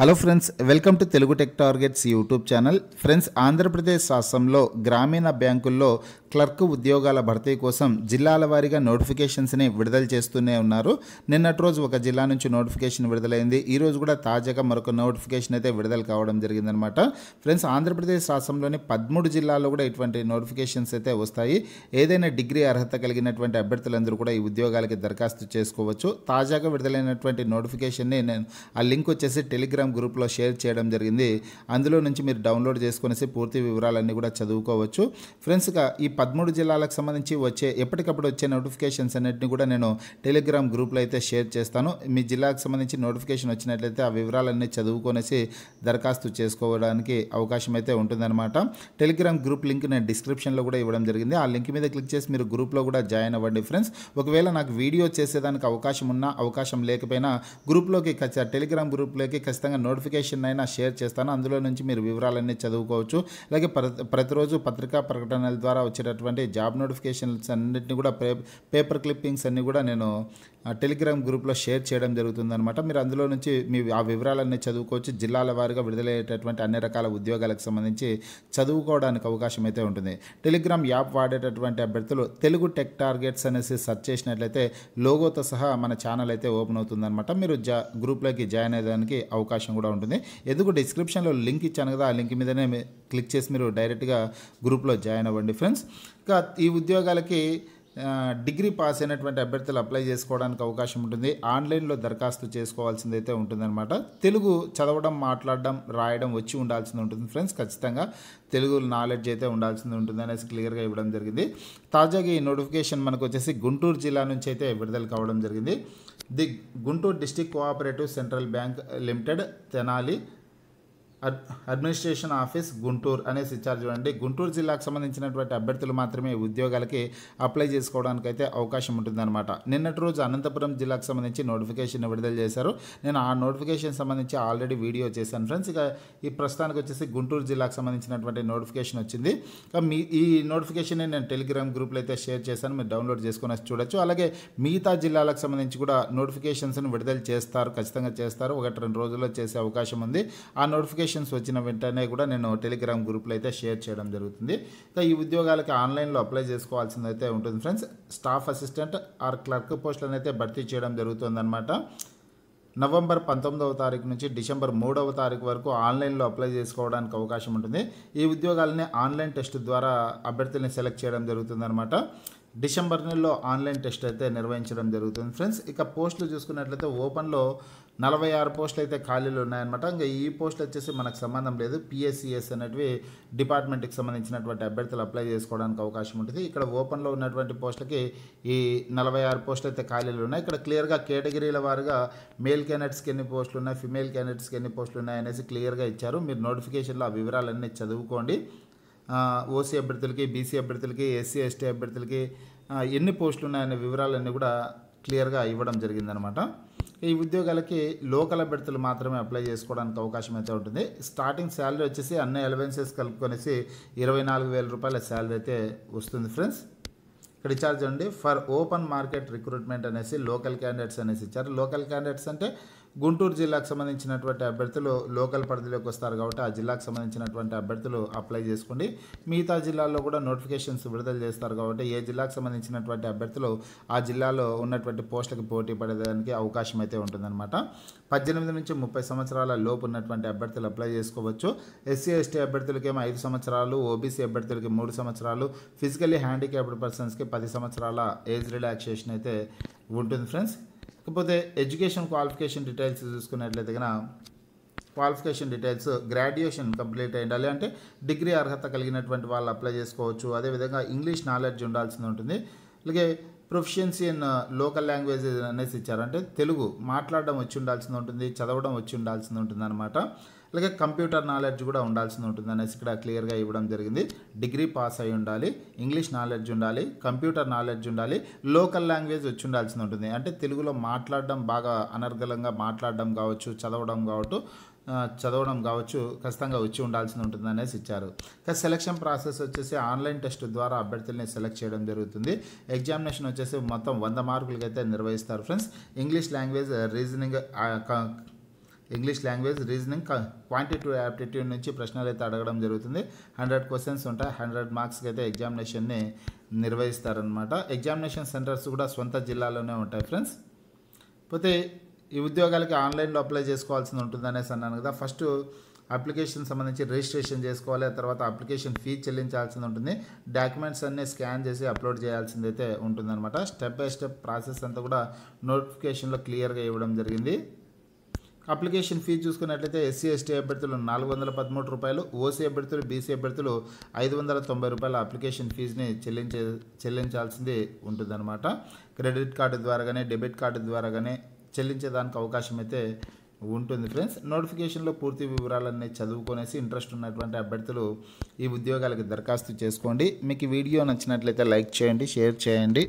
hello friends welcome to Telugu tech targets YouTube channel friends Andhra Pradesh రాష్ట్రంలో గ్రామీణ బ్యాంకుల్లో క్లర్క్ ఉద్యోగాల భర్తీ కోసం జిల్లాల వారీగా నోటిఫికేషన్స్ని విడుదల చేస్తూనే ఉన్నారు నిన్నటి రోజు ఒక జిల్లా నుంచి నోటిఫికేషన్ విడుదలైంది ఈరోజు కూడా తాజాగా మరొక నోటిఫికేషన్ అయితే విడుదల కావడం జరిగిందనమాట ఫ్రెండ్స్ ఆంధ్రప్రదేశ్ రాష్ట్రంలోని పదమూడు జిల్లాల్లో కూడా ఇటువంటి నోటిఫికేషన్స్ అయితే వస్తాయి ఏదైనా డిగ్రీ అర్హత కలిగినటువంటి అభ్యర్థులందరూ కూడా ఈ ఉద్యోగాలకి దరఖాస్తు చేసుకోవచ్చు తాజాగా విడుదలైనటువంటి నోటిఫికేషన్ని నేను ఆ లింక్ వచ్చేసి టెలిగ్రామ్ టెలిగ్రామ్ గ్రూప్లో షేర్ చేయడం జరిగింది అందులో నుంచి మీరు డౌన్లోడ్ చేసుకునేసి పూర్తి వివరాలన్నీ కూడా చదువుకోవచ్చు ఫ్రెండ్స్గా ఈ పదమూడు జిల్లాలకు సంబంధించి వచ్చే ఎప్పటికప్పుడు వచ్చే నోటిఫికేషన్స్ అన్నింటినీ కూడా నేను టెలిగ్రామ్ గ్రూప్లో అయితే షేర్ చేస్తాను మీ జిల్లాకు సంబంధించి నోటిఫికేషన్ వచ్చినట్లయితే ఆ వివరాలన్నీ చదువుకొనేసి దరఖాస్తు చేసుకోవడానికి అవకాశం అయితే ఉంటుందన్నమాట టెలిగ్రామ్ గ్రూప్ లింక్ నేను డిస్క్రిప్షన్లో కూడా ఇవ్వడం జరిగింది ఆ లింక్ మీద క్లిక్ చేసి మీరు గ్రూప్లో కూడా జాయిన్ అవ్వండి ఫ్రెండ్స్ ఒకవేళ నాకు వీడియో చేసేదానికి అవకాశం ఉన్నా అవకాశం లేకపోయినా గ్రూప్లోకి టెలిగ్రామ్ గ్రూప్లోకి ఖచ్చితంగా ఖచ్చితంగా నోటిఫికేషన్ అయినా షేర్ చేస్తాను అందులో నుంచి మీరు వివరాలన్నీ చదువుకోవచ్చు అలాగే ప్రతిరోజు పత్రికా ప్రకటనల ద్వారా వచ్చేటటువంటి జాబ్ నోటిఫికేషన్స్ అన్నింటినీ కూడా పేపర్ క్లిప్పింగ్స్ అన్నీ కూడా నేను టెలిగ్రామ్ గ్రూప్లో షేర్ చేయడం జరుగుతుందనమాట మీరు అందులో నుంచి మీ ఆ వివరాలన్నీ చదువుకోవచ్చు జిల్లాల వారిగా విడుదలయ్యేటటువంటి అన్ని రకాల ఉద్యోగాలకు సంబంధించి చదువుకోవడానికి అవకాశం అయితే ఉంటుంది టెలిగ్రామ్ యాప్ వాడేటటువంటి అభ్యర్థులు తెలుగు టెక్ టార్గెట్స్ అనేసి సెర్చ్ చేసినట్లయితే లోగోతో సహా మన ఛానల్ అయితే ఓపెన్ అవుతుందన్నమాట మీరు జా గ్రూప్లోకి జాయిన్ అయ్యేదానికి అవకాశం అవకాశం కూడా ఉంటుంది ఎందుకు డిస్క్రిప్షన్లో లింక్ ఇచ్చాను కదా ఆ లింక్ మీదనే క్లిక్ చేసి మీరు డైరెక్ట్గా గ్రూప్లో జాయిన్ అవ్వండి ఫ్రెండ్స్ ఇంకా ఈ ఉద్యోగాలకి డిగ్రీ పాస్ అయినటువంటి అభ్యర్థులు అప్లై చేసుకోవడానికి అవకాశం ఉంటుంది ఆన్లైన్లో దరఖాస్తు చేసుకోవాల్సిందైతే ఉంటుందన్నమాట తెలుగు చదవడం మాట్లాడడం రాయడం వచ్చి ఉండాల్సింది ఉంటుంది ఫ్రెండ్స్ ఖచ్చితంగా తెలుగు నాలెడ్జ్ అయితే ఉండాల్సింది ఉంటుంది అనేసి క్లియర్గా ఇవ్వడం జరిగింది తాజాగా ఈ నోటిఫికేషన్ మనకు వచ్చేసి గుంటూరు జిల్లా నుంచి అయితే విడుదల కావడం జరిగింది the Guntur District Cooperative Central Bank Limited, Tenali, administration office Guntur అనేసి ఇచ్చారు చూడండి గుంటూరు జిల్లాకు సంబంధించినటువంటి అభ్యర్థులు మాత్రమే ఉద్యోగాలకి అప్లై చేసుకోవడానికి అయితే అవకాశం ఉంటుందన్నమాట నిన్నటి రోజు అనంతపురం జిల్లాకు సంబంధించి నోటిఫికేషన్ విడుదల చేశారు నేను ఆ నోటిఫికేషన్ సంబంధించి ఆల్రెడీ వీడియో చేశాను ఫ్రెండ్స్ ఇక ఈ ప్రస్తుతానికి వచ్చేసి గుంటూరు జిల్లాకు సంబంధించినటువంటి నోటిఫికేషన్ వచ్చింది మీ ఈ నోటిఫికేషన్ నేను టెలిగ్రామ్ గ్రూప్లో అయితే షేర్ చేశాను మీరు డౌన్లోడ్ చేసుకుని చూడొచ్చు అలాగే మిగతా జిల్లాలకు సంబంధించి కూడా నోటిఫికేషన్స్ని విడుదల చేస్తారు ఖచ్చితంగా చేస్తారు ఒకటి రెండు రోజుల్లో చేసే అవకాశం ఉంది ఆ నోటిఫికేషన్ నోటిఫికేషన్స్ వచ్చిన వెంటనే కూడా నేను టెలిగ్రామ్ గ్రూప్లో అయితే షేర్ చేయడం జరుగుతుంది ఇంకా ఈ ఉద్యోగాలకి ఆన్లైన్లో అప్లై చేసుకోవాల్సింది అయితే ఉంటుంది friends staff assistant or clerk పోస్టులను అయితే భర్తీ చేయడం అనమాట నవంబర్ పంతొమ్మిదవ తారీఖు నుంచి డిసెంబర్ మూడవ తారీఖు వరకు ఆన్లైన్లో అప్లై చేసుకోవడానికి అవకాశం ఉంటుంది ఈ ఉద్యోగాలని ఆన్లైన్ టెస్ట్ ద్వారా అభ్యర్థుల్ని సెలెక్ట్ చేయడం అనమాట డిసెంబర్ నెలలో ఆన్లైన్ టెస్ట్ అయితే నిర్వహించడం జరుగుతుంది ఫ్రెండ్స్ ఇక పోస్టులు చూసుకున్నట్లయితే ఓపెన్లో నలభై ఆరు పోస్టులు అయితే ఖాళీలు ఉన్నాయన్నమాట ఇంకా ఈ పోస్టులు వచ్చేసి మనకు సంబంధం లేదు పిఎస్సిఎస్ అనేటివి డిపార్ట్మెంట్కి సంబంధించినటువంటి అభ్యర్థులు అప్లై చేసుకోవడానికి అవకాశం ఉంటుంది ఇక్కడ ఓపెన్లో ఉన్నటువంటి పోస్టులకి ఈ నలభై ఆరు పోస్టులు అయితే ఖాళీలు ఉన్నాయి ఇక్కడ క్లియర్గా కేటగిరీల వారుగా మేల్ క్యాండిడేట్స్కి ఎన్ని పోస్టులు ఉన్నాయి ఫిమేల్ క్యాండిడేట్స్కి ఎన్ని పోస్టులు ఉన్నాయి అనేసి క్లియర్గా ఇచ్చారు మీరు నోటిఫికేషన్లో ఆ వివరాలన్నీ చదువుకోండి ఓసీ అభ్యర్థులకి బీసీ అభ్యర్థులకి ఎస్సీ ఎస్టీ అభ్యర్థులకి ఎన్ని పోస్టులు ఉన్నాయనే వివరాలన్నీ కూడా క్లియర్గా ఇవ్వడం జరిగిందనమాట ఈ ఉద్యోగాలకి లోకల్ అభ్యర్థులు మాత్రమే అప్లై చేసుకోవడానికి అవకాశం అయితే ఉంటుంది స్టార్టింగ్ శాలరీ వచ్చేసి అన్ని అలవెన్సెస్ కలుపుకొనేసి ఇరవై నాలుగు వేల రూపాయల శాలరీ అయితే వస్తుంది ఫ్రెండ్స్ ఇక్కడ ఇచ్చారు చూడండి ఫర్ ఓపెన్ మార్కెట్ రిక్రూట్మెంట్ అనేసి లోకల్ క్యాండిడేట్స్ అనేసి ఇచ్చారు లోకల్ క్యాండిడేట్స్ అంటే గుంటూరు జిల్లాకు సంబంధించినటువంటి అభ్యర్థులు లోకల్ పరిధిలోకి వస్తారు కాబట్టి ఆ జిల్లాకు సంబంధించినటువంటి అభ్యర్థులు అప్లై చేసుకోండి మిగతా జిల్లాల్లో కూడా నోటిఫికేషన్స్ విడుదల చేస్తారు కాబట్టి ఏ జిల్లాకు సంబంధించినటువంటి అభ్యర్థులు ఆ జిల్లాలో ఉన్నటువంటి పోస్టులకు పోటీ పడేదానికి అవకాశం అయితే ఉంటుందన్నమాట పద్దెనిమిది నుంచి ముప్పై సంవత్సరాల లోపు ఉన్నటువంటి అభ్యర్థులు అప్లై చేసుకోవచ్చు ఎస్సీ ఎస్టీ అభ్యర్థులకేమో ఐదు సంవత్సరాలు ఓబీసీ అభ్యర్థులకి మూడు సంవత్సరాలు ఫిజికలీ హ్యాండిక్యాప్డ్ పర్సన్స్కి పది సంవత్సరాల ఏజ్ రిలాక్సేషన్ అయితే ఉంటుంది ఫ్రెండ్స్ ఇకపోతే ఎడ్యుకేషన్ క్వాలిఫికేషన్ డీటెయిల్స్ చూసుకున్నట్లయితే కన క్వాలిఫికేషన్ డీటెయిల్స్ గ్రాడ్యుయేషన్ కంప్లీట్ అయ్యి ఉండాలి అంటే డిగ్రీ అర్హత కలిగినటువంటి వాళ్ళు అప్లై చేసుకోవచ్చు అదేవిధంగా ఇంగ్లీష్ నాలెడ్జ్ ఉండాల్సింది ఉంటుంది అలాగే ప్రొఫిషియన్సీ ఇన్ లోకల్ లాంగ్వేజ్ అనేసి ఇచ్చారంటే తెలుగు మాట్లాడడం వచ్చి ఉండాల్సింది ఉంటుంది చదవడం వచ్చి ఉండాల్సింది ఉంటుంది అనమాట అలాగే కంప్యూటర్ నాలెడ్జ్ కూడా ఉండాల్సింది ఉంటుంది అనేసి ఇక్కడ క్లియర్గా ఇవ్వడం జరిగింది డిగ్రీ పాస్ అయి ఉండాలి ఇంగ్లీష్ నాలెడ్జ్ ఉండాలి కంప్యూటర్ నాలెడ్జ్ ఉండాలి లోకల్ లాంగ్వేజ్ వచ్చి ఉండాల్సింది ఉంటుంది అంటే తెలుగులో మాట్లాడడం బాగా అనర్గలంగా మాట్లాడడం కావచ్చు చదవడం కావచ్చు చదవడం కావచ్చు ఖచ్చితంగా వచ్చి ఉండాల్సి ఉంటుంది అనేసి ఇచ్చారు ఇక సెలక్షన్ ప్రాసెస్ వచ్చేసి ఆన్లైన్ టెస్ట్ ద్వారా అభ్యర్థుల్ని సెలెక్ట్ చేయడం జరుగుతుంది ఎగ్జామినేషన్ వచ్చేసి మొత్తం వంద మార్కులకి అయితే నిర్వహిస్తారు friends English language reasoning English language reasoning quantity aptitude నుంచి ప్రశ్నలు అయితే అడగడం జరుగుతుంది హండ్రెడ్ క్వశ్చన్స్ ఉంటాయి హండ్రెడ్ మార్క్స్కి అయితే ఎగ్జామినేషన్ని నిర్వహిస్తారనమాట ఎగ్జామినేషన్ సెంటర్స్ కూడా సొంత జిల్లాలోనే ఉంటాయి ఫ్రెండ్స్ పోతే ఈ ఉద్యోగాలకి ఆన్లైన్లో అప్లై చేసుకోవాల్సి ఉంటుంది అనేసి అన్నాను కదా ఫస్ట్ అప్లికేషన్ సంబంధించి రిజిస్ట్రేషన్ చేసుకోవాలి ఆ తర్వాత అప్లికేషన్ ఫీ చెల్లించాల్సింది ఉంటుంది డాక్యుమెంట్స్ అన్నీ స్కాన్ చేసి అప్లోడ్ చేయాల్సింది అయితే ఉంటుందన్నమాట స్టెప్ బై స్టెప్ ప్రాసెస్ అంతా కూడా నోటిఫికేషన్లో క్లియర్గా ఇవ్వడం జరిగింది అప్లికేషన్ ఫీ చూసుకున్నట్లయితే ఎస్సీ ఎస్టీ అభ్యర్థులు నాలుగు వందల పదమూడు రూపాయలు ఓసీ అభ్యర్థులు బీసీ అభ్యర్థులు ఐదు వందల తొంభై రూపాయల అప్లికేషన్ ఫీజుని చెల్లించే చెల్లించాల్సింది ఉంటుందన్నమాట క్రెడిట్ కార్డు ద్వారా కానీ డెబిట్ కార్డు ద్వారా కానీ చెల్లించేదానికి అవకాశం అయితే ఉంటుంది ఫ్రెండ్స్ నోటిఫికేషన్లో పూర్తి వివరాలన్నీ చదువుకునేసి ఇంట్రెస్ట్ ఉన్నటువంటి అభ్యర్థులు ఈ ఉద్యోగాలకు దరఖాస్తు చేసుకోండి మీకు వీడియో నచ్చినట్లయితే లైక్ చేయండి షేర్ చేయండి